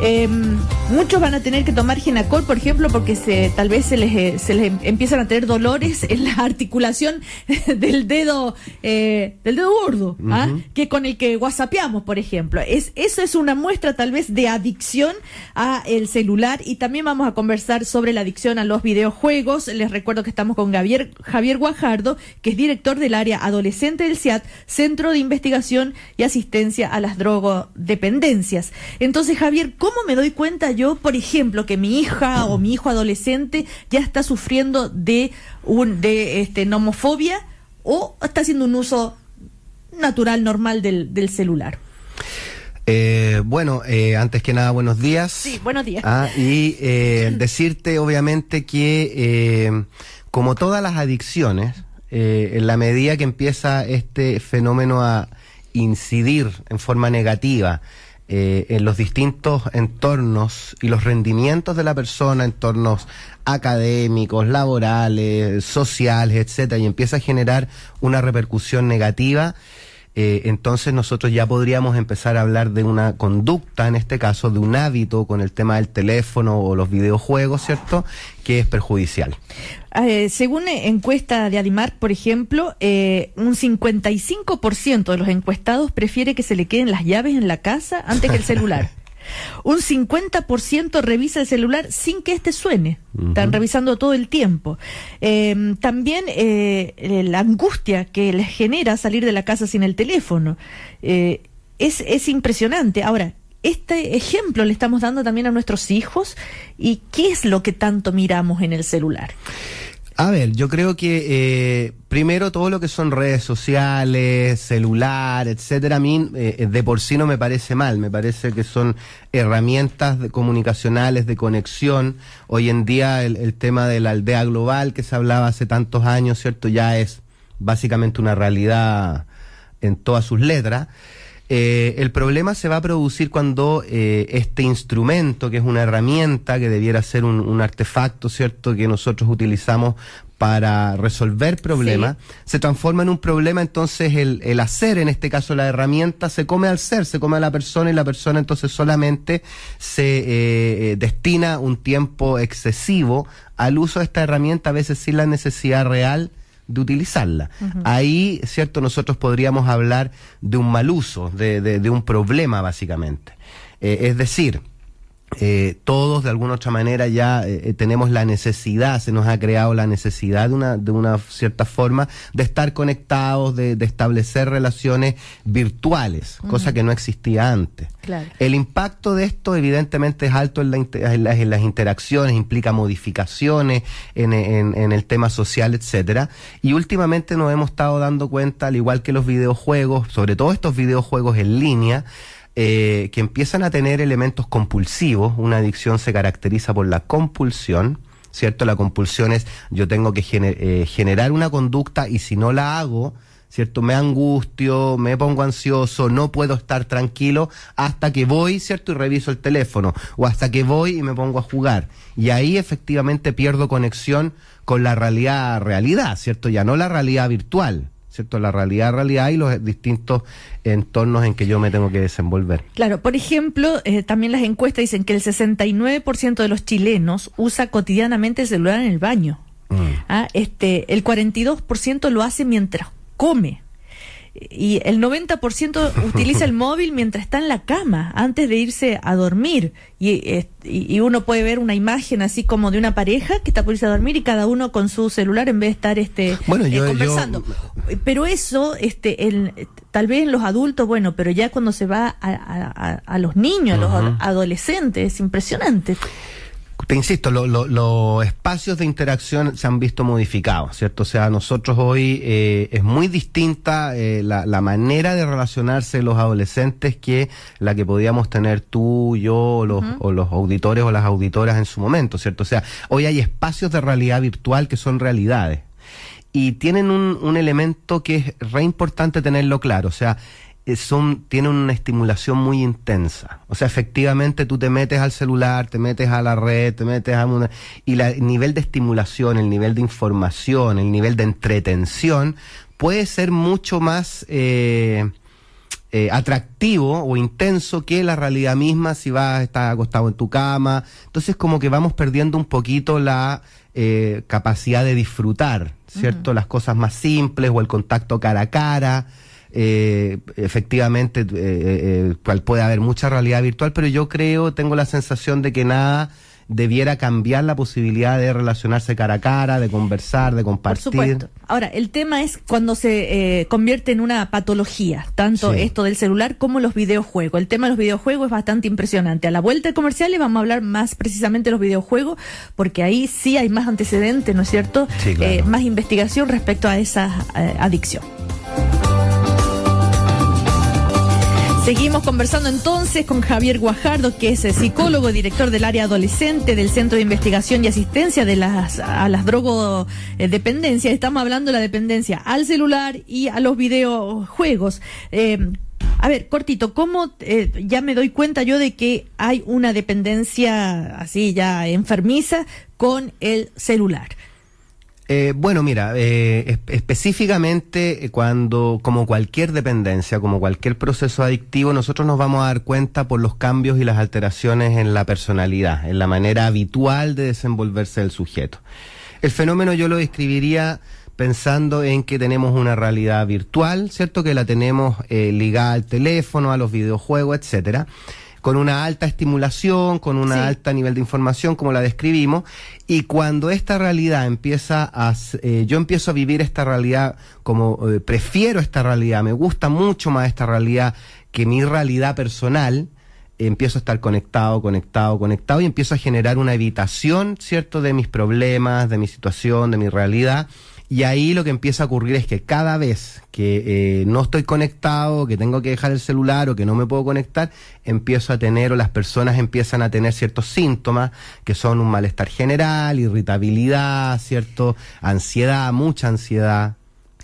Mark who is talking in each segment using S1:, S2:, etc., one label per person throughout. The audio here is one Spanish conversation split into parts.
S1: Eh, Muchos van a tener que tomar genacol, por ejemplo, porque se, tal vez se les, eh, se les empiezan a tener dolores en la articulación del dedo eh, del dedo gordo, ¿ah? que con el que whatsappeamos, por ejemplo. Es, eso es una muestra tal vez de adicción a el celular y también vamos a conversar sobre la adicción a los videojuegos. Les recuerdo que estamos con Javier, Javier Guajardo, que es director del área adolescente del CIAT, Centro de Investigación y Asistencia a las Drogodependencias. Entonces, Javier, ¿cómo me doy cuenta yo, por ejemplo, que mi hija o mi hijo adolescente ya está sufriendo de un de este nomofobia o está haciendo un uso natural normal del, celular?
S2: Eh, bueno, eh, antes que nada, buenos días. Sí, buenos días. Ah, y eh, decirte, obviamente, que como todas las adicciones, en la medida que empieza este fenómeno a incidir en forma negativa eh, en los distintos entornos y los rendimientos de la persona, entornos académicos, laborales, sociales, etcétera, y empieza a generar una repercusión negativa eh, entonces nosotros ya podríamos empezar a hablar de una conducta, en este caso, de un hábito con el tema del teléfono o los videojuegos, ¿cierto? Que es perjudicial.
S1: Ah, eh, según encuesta de Adimar, por ejemplo, eh, un 55% de los encuestados prefiere que se le queden las llaves en la casa antes que el celular. Un 50% revisa el celular sin que este suene. Están revisando todo el tiempo. Em, también eh, eh, la angustia que les genera salir de la casa sin el teléfono. Eh, es, es impresionante. Ahora, este ejemplo le estamos dando también a nuestros hijos y qué es lo que tanto miramos en el celular.
S2: A ver, yo creo que eh, primero todo lo que son redes sociales, celular, etcétera, a mí eh, de por sí no me parece mal, me parece que son herramientas comunicacionales de conexión. Hoy en día el, el tema de la aldea global que se hablaba hace tantos años, ¿cierto? Ya es básicamente una realidad en todas sus letras. Eh, el problema se va a producir cuando eh, este instrumento, que es una herramienta, que debiera ser un, artefacto, ¿cierto?, que nosotros utilizamos para resolver problemas, se transforma en un problema, entonces el, hacer, en este caso la herramienta, se come al ser, se come a la persona y la persona entonces solamente se eh, destina un tiempo excesivo al uso de esta herramienta, a veces sin la necesidad real de utilizarla. Ahí, ¿cierto? Nosotros podríamos hablar de un mal uso, de, de, un problema básicamente. Eh, es decir, eh, todos de alguna otra manera ya eh, eh, tenemos la necesidad, se nos ha creado la necesidad de una, de una cierta forma de estar conectados, de, establecer relaciones virtuales, cosa que no existía antes. El impacto de esto evidentemente es alto en, las, interacciones, implica modificaciones en, en, el tema social, etcétera. Y últimamente nos hemos estado dando cuenta, al igual que los videojuegos, sobre todo estos videojuegos en línea, eh, que empiezan a tener elementos compulsivos. Una adicción se caracteriza por la compulsión. ¿Cierto? La compulsión es yo tengo que eh, generar una conducta y si no la hago, ¿cierto? Me angustio, me pongo ansioso, no puedo estar tranquilo hasta que voy, ¿cierto? Y reviso el teléfono, o hasta que voy y me pongo a jugar. Y ahí efectivamente pierdo conexión con la realidad, realidad, ¿cierto? Ya no la realidad virtual. La realidad, realidad y los distintos entornos en que yo me tengo que desenvolver.
S1: Claro, por ejemplo, eh, también las encuestas dicen que el 69% de los chilenos usa cotidianamente el celular en el baño. Mm. Ah, este, el 42% lo hace mientras come y el 90% utiliza el móvil mientras está en la cama, antes de irse a dormir. Y, y, uno puede ver una imagen así como de una pareja que está por irse a dormir y cada uno con su celular en vez de estar este, eh, conversando. Pero eso, este, el, tal vez en los adultos, bueno, pero ya cuando se va a, a, los niños, a los adolescentes, es impresionante
S2: te insisto, los espacios de interacción se han visto modificados, ¿cierto? O sea, nosotros hoy eh, es muy distinta eh, la, manera de relacionarse los adolescentes que la que podíamos tener tú, yo, o los, o auditores o las auditoras en su momento, ¿cierto? O sea, hoy hay espacios de realidad virtual que son realidades y tienen un, un elemento que es re importante tenerlo claro, o sea, eh, son, tienen una estimulación muy intensa. O sea, efectivamente tú te metes al celular, te metes a la red, te metes a una... Y el nivel de estimulación, el nivel de información, el nivel de entretención puede ser mucho más eh, eh, atractivo o intenso que la realidad misma si vas, a estar acostado en tu cama. Entonces como que vamos perdiendo un poquito la capacidad de disfrutar, ¿cierto? Las cosas más simples o el contacto cara a cara eh, efectivamente eh, eh, eh puede haber mucha realidad virtual, pero yo creo, tengo la sensación de que nada debiera cambiar la posibilidad de relacionarse cara a cara, de conversar, de compartir.
S1: Ahora, el tema es cuando se eh, convierte en una patología, tanto esto del celular como los videojuegos. El tema de los videojuegos es bastante impresionante. A la vuelta de comerciales vamos a hablar más precisamente de los videojuegos, porque ahí sí hay más antecedentes, ¿no es cierto? más investigación respecto a esa adicción. Seguimos conversando entonces con Javier Guajardo, que es psicólogo, director del área adolescente del Centro de Investigación y Asistencia de las, a las drogodependencias. Estamos hablando de la dependencia al celular y a los videojuegos. Eh, a ver, cortito, ¿cómo eh, ya me doy cuenta yo de que hay una dependencia así ya enfermiza con el celular?
S2: Eh, bueno, mira, eh, específicamente eh, cuando, como cualquier dependencia, como cualquier proceso adictivo, nosotros nos vamos a dar cuenta por los cambios y las alteraciones en la personalidad, en la manera habitual de desenvolverse el sujeto. El fenómeno yo lo describiría pensando en que tenemos una realidad virtual, ¿cierto? Que la tenemos ligada al teléfono, a los videojuegos, etcétera con una alta estimulación, con un alta alto nivel de información, como la describimos, y cuando esta realidad empieza a... Eh, yo empiezo a vivir esta realidad como eh, prefiero esta realidad, me gusta mucho más esta realidad que mi realidad personal, empiezo a estar conectado, conectado, conectado y empiezo a generar una evitación, ¿cierto?, de mis problemas, de mi situación, de mi realidad y ahí lo que empieza a ocurrir es que cada vez que eh, no estoy conectado, que tengo que dejar el celular o que no me puedo conectar, empiezo a tener o las personas empiezan a tener ciertos síntomas que son un malestar general, irritabilidad, cierto, ansiedad, mucha ansiedad,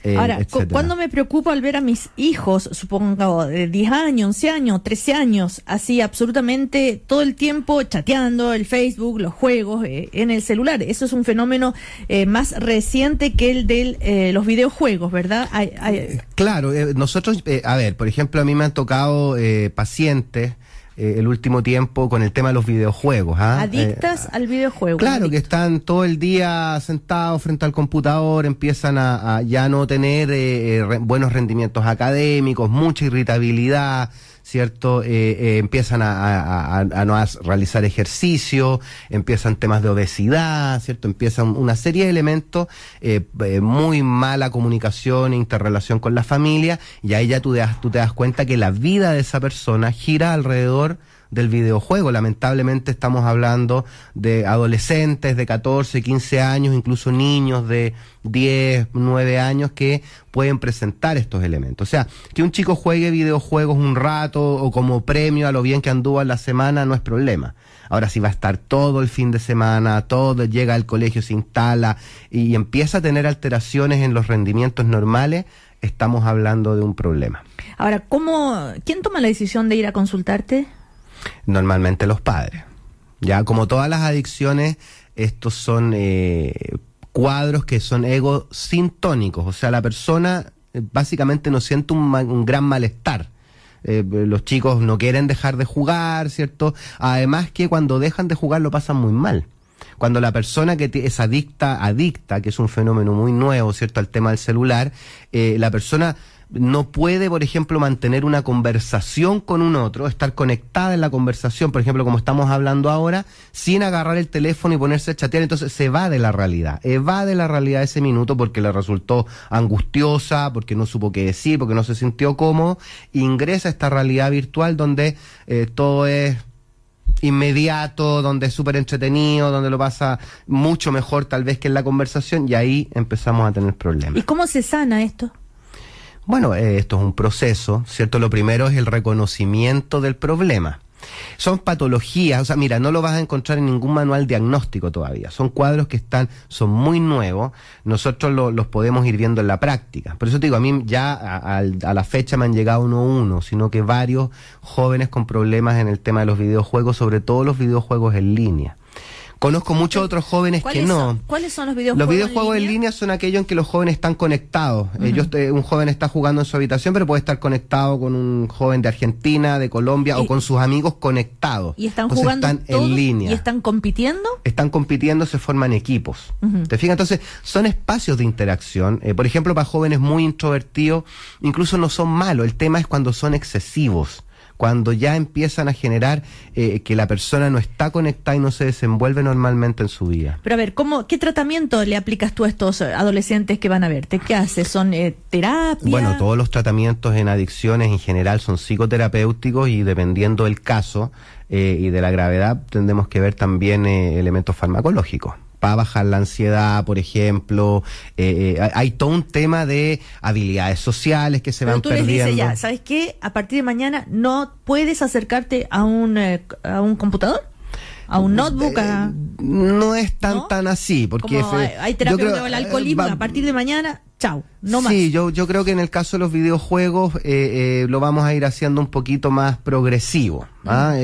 S2: eh, Ahora, ¿cuándo
S1: me preocupo al ver a mis hijos, supongo, de 10 años, 11 años, 13 años, así absolutamente todo el tiempo chateando, el Facebook, los juegos, eh, en el celular? Eso es un fenómeno eh, más reciente que el de los videojuegos, ¿verdad?
S2: Claro, nosotros, a ver, por ejemplo, a mí me han tocado pacientes eh, el último tiempo con el tema de los videojuegos. ¿ah? Adictas eh, al videojuego. Claro, que están todo el día sentados frente al computador, empiezan a, ya no tener eh, buenos rendimientos académicos, mucha irritabilidad. ¿cierto? Eh, eh, empiezan a, no realizar ejercicio, empiezan temas de obesidad, ¿cierto? Empiezan una serie de elementos, eh, muy mala comunicación, interrelación con la familia, y ahí ya tú te das cuenta que la vida de esa persona gira alrededor del videojuego. Lamentablemente estamos hablando de adolescentes de 14, 15 años, incluso niños de 10, 9 años que pueden presentar estos elementos. O sea, que un chico juegue videojuegos un rato o como premio a lo bien que anduvo en la semana no es problema. Ahora si va a estar todo el fin de semana, todo llega al colegio, se instala y empieza a tener alteraciones en los rendimientos normales, estamos hablando de un problema.
S1: Ahora, ¿cómo, ¿quién toma la decisión de ir a consultarte?
S2: normalmente los padres. Ya, como todas las adicciones, estos son eh, cuadros que son ego sintónicos, o sea, la persona eh, básicamente no siente un, gran malestar. Eh, los chicos no quieren dejar de jugar, ¿cierto? Además que cuando dejan de jugar lo pasan muy mal. Cuando la persona que es adicta, adicta, que es un fenómeno muy nuevo, ¿cierto?, al tema del celular, la persona no puede, por ejemplo, mantener una conversación con un otro, estar conectada en la conversación, por ejemplo, como estamos hablando ahora, sin agarrar el teléfono y ponerse a chatear, entonces se va de la realidad, eh, va de la realidad ese minuto porque le resultó angustiosa, porque no supo qué decir, porque no se sintió cómodo, ingresa a esta realidad virtual donde eh, todo es inmediato, donde es súper entretenido, donde lo pasa mucho mejor tal vez que en la conversación y ahí empezamos a tener problemas. ¿Y
S1: cómo se sana esto?
S2: Bueno, eh, esto es un proceso, ¿cierto? Lo primero es el reconocimiento del problema. Son patologías, o sea, mira, no lo vas a encontrar en ningún manual diagnóstico todavía. Son cuadros que están, son muy nuevos. Nosotros los podemos ir viendo en la práctica. Por eso te digo, a mí ya a, a, la fecha me han llegado uno uno, sino que varios jóvenes con problemas en el tema de los videojuegos, sobre todo los videojuegos en línea. Conozco muchos otros jóvenes que no.
S1: ¿Cuáles son los videojuegos? Los videojuegos
S2: en línea? son aquellos en que los jóvenes están conectados. Eh, un joven está jugando en su habitación, pero puede estar conectado con un joven de Argentina, de Colombia o con sus amigos conectados. Y están jugando están en línea. ¿Y
S1: están compitiendo?
S2: Están compitiendo, se forman equipos. Entonces, son espacios de interacción. Eh, por ejemplo, para jóvenes muy introvertidos, incluso no son malos. El tema es cuando son excesivos cuando ya empiezan a generar eh, que la persona no está conectada y no se desenvuelve normalmente en su vida.
S1: Pero a ver, ¿cómo, ¿qué tratamiento le aplicas tú a estos adolescentes que van a verte? ¿Qué haces? ¿Son eh, terapia? Bueno,
S2: todos los tratamientos en adicciones en general son psicoterapéuticos y dependiendo del caso eh, y de la gravedad tendremos que ver también eh, elementos farmacológicos para bajar la ansiedad, por ejemplo. Eh, eh, hay todo un tema de habilidades sociales que se van tú perdiendo. Les dices ya,
S1: ¿sabes qué? A partir de mañana no puedes acercarte a un, eh, a un
S2: computador a un notebook no es tan tan así porque hay, terapia el alcoholismo a partir de mañana chao no más sí yo yo creo que en el caso de los videojuegos lo vamos a ir haciendo un poquito más progresivo ¿ah?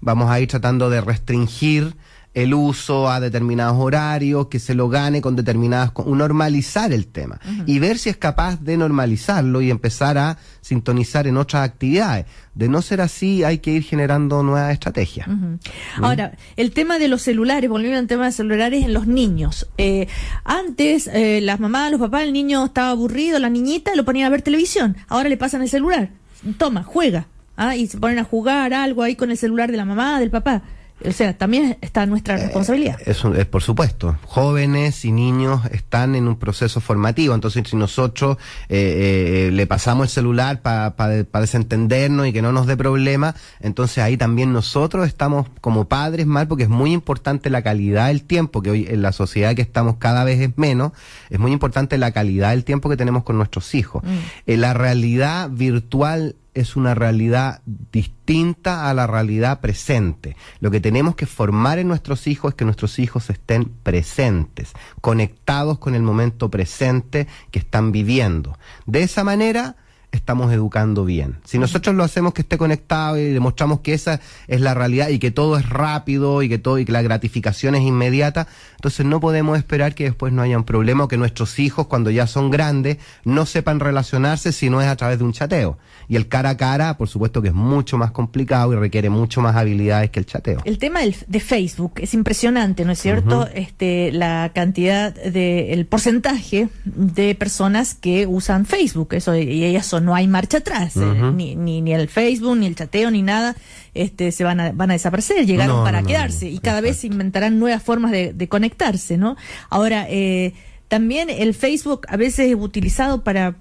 S2: vamos a ir tratando de restringir el uso a determinados horarios, que se lo gane con determinadas... normalizar el tema y ver si es capaz de normalizarlo y empezar a sintonizar en otras actividades. De no ser así, hay que ir generando nuevas estrategias. ¿Mm?
S1: Ahora, el tema de los celulares, volviendo al tema de celulares en los niños. Eh, antes, eh, las mamás, los papás, el niño estaba aburrido, la niñita, lo ponía a ver televisión. Ahora le pasan el celular. Toma, juega. ¿ah? Y se ponen a jugar algo ahí con el celular de la mamá, del papá. O sea, también está nuestra eh, responsabilidad.
S2: es por supuesto. Jóvenes y niños están en un proceso formativo, entonces si nosotros eh, eh, le pasamos el celular para desentendernos y que no nos dé problema, entonces ahí también nosotros estamos como padres mal, porque es muy importante la calidad del tiempo, que hoy en la sociedad que estamos cada vez es menos, es muy importante la calidad del tiempo que tenemos con nuestros hijos. Mm. la realidad virtual es una realidad distinta a la realidad presente. Lo que tenemos que formar en nuestros hijos es que nuestros hijos estén presentes, conectados con el momento presente que están viviendo. De esa manera estamos educando bien. Si nosotros lo hacemos que esté conectado y demostramos que esa es la realidad y que todo es rápido y que todo y que la gratificación es inmediata, entonces no podemos esperar que después no haya un problema o que nuestros hijos cuando ya son grandes no sepan relacionarse si no es a través de un chateo. Y el cara a cara, por supuesto que es mucho más complicado y requiere mucho más habilidades que el chateo.
S1: El tema de Facebook es impresionante, ¿no es cierto? Este la cantidad de el porcentaje de personas que usan Facebook, eso y ellas son no hay marcha atrás, eh, ni, ni, el Facebook, ni el chateo, ni nada, este, se van a, van a desaparecer, llegaron para quedarse y cada vez se inventarán nuevas formas de, conectarse, ¿no? Ahora, eh, también el Facebook a veces es utilizado para,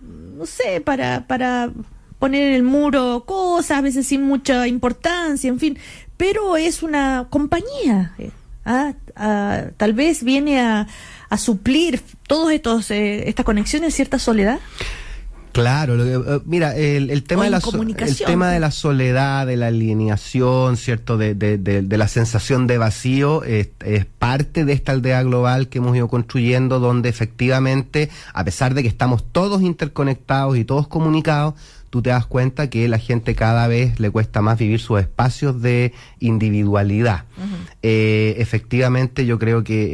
S1: no sé, para, para poner en el muro cosas, a veces sin mucha importancia, en fin, pero es una compañía. Eh, ah, ah, tal vez viene a, a suplir todos estos estas conexiones cierta soledad
S2: Claro, eh, mira, el, tema de la de la soledad, de la alineación, ¿cierto? De, de, la sensación de vacío es, parte de esta aldea global que hemos ido construyendo donde efectivamente, a pesar de que estamos todos interconectados y todos comunicados, tú te das cuenta que la gente cada vez le cuesta más vivir sus espacios de individualidad. Eh, efectivamente, yo creo que eh,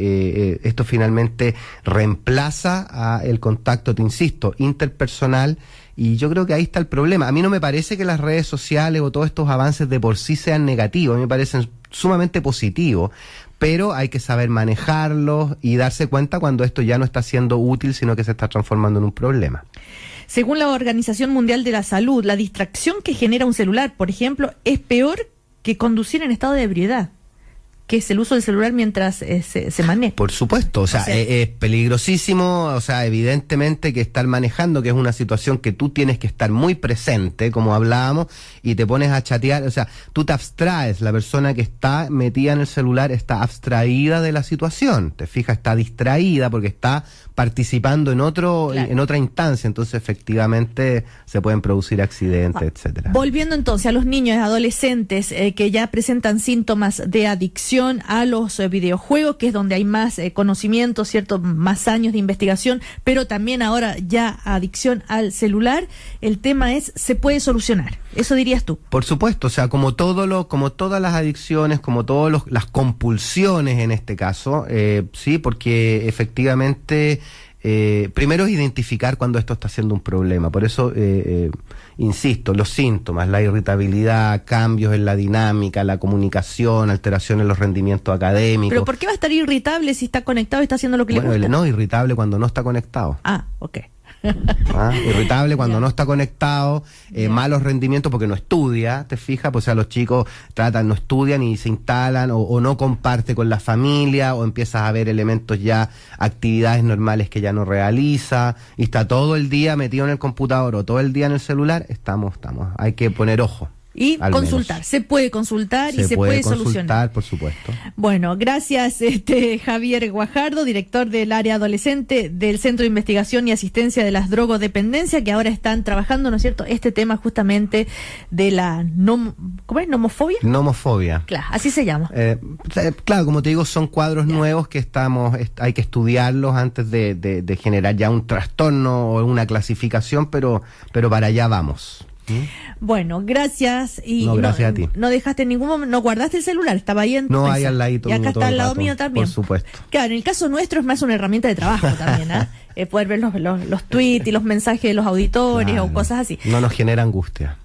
S2: eh, esto finalmente reemplaza el contacto, te insisto, interpersonal. Y yo creo que ahí está el problema. A mí no me parece que las redes sociales o todos estos avances de por sí sean negativos, a mí me parecen sumamente positivos, pero hay que saber manejarlos y darse cuenta cuando esto ya no está siendo útil, sino que se está transformando en un problema.
S1: Según la Organización Mundial de la Salud, la distracción que genera un celular, por ejemplo, es peor que conducir en estado de ebriedad que es el uso del celular mientras eh, se,
S2: maneja. Por supuesto, o sea, es, e, es, peligrosísimo, o sea, evidentemente que estar manejando, que es una situación que tú tienes que estar muy presente, como hablábamos, y te pones a chatear, o sea, tú te abstraes, la persona que está metida en el celular está abstraída de la situación, te fijas, está distraída porque está participando en otro en otra instancia, entonces efectivamente se pueden producir accidentes, etcétera.
S1: Volviendo entonces a los niños, y adolescentes eh, que ya presentan síntomas de adicción a los eh, videojuegos, que es donde hay más eh, conocimiento, cierto, más años de investigación, pero también ahora ya adicción al celular, el tema es se puede solucionar. Eso dirías
S2: tú. Por supuesto, o sea, como todo lo como todas las adicciones, como todas las compulsiones en este caso, sí, porque efectivamente eh, primero es identificar cuando esto está siendo un problema. Por eso, eh, eh, insisto, los síntomas, la irritabilidad, cambios en la dinámica, la comunicación, alteración en los rendimientos académicos. Pero ¿por
S1: qué va a estar irritable si está conectado y está haciendo lo que le gusta? No,
S2: irritable cuando no está conectado. Ah, ok. Ah, irritable cuando no está conectado, eh, malos rendimientos porque no estudia, te fijas, pues o sea, los chicos tratan, no estudian y se instalan o, o, no comparte con la familia o empiezas a ver elementos ya, actividades normales que ya no realiza y está todo el día metido en el computador o todo el día en el celular, estamos, estamos, hay que poner ojo. Y consultar,
S1: se puede consultar y se puede, solucionar.
S2: por supuesto.
S1: Bueno, gracias este Javier Guajardo, director del área adolescente del Centro de Investigación y Asistencia de las Drogodependencias, que ahora están trabajando, ¿no es cierto?, este tema justamente de la ¿cómo es? nomofobia.
S2: Nomofobia.
S1: Claro, así se llama.
S2: Eh, eh, claro, como te digo, son cuadros nuevos que estamos, hay que estudiarlos antes de, de generar ya un trastorno o una clasificación, pero, pero para allá vamos.
S1: Bueno, gracias. Y no, gracias a ti. No dejaste en ningún momento, no guardaste el celular, estaba ahí en No, ahí al ladito. Y acá está al lado mío también. Por supuesto. Claro, en el caso nuestro es más una herramienta de trabajo también, ¿ah? ¿eh? poder ver los, los, tweets y los mensajes de los auditores o cosas así.
S2: No nos genera angustia.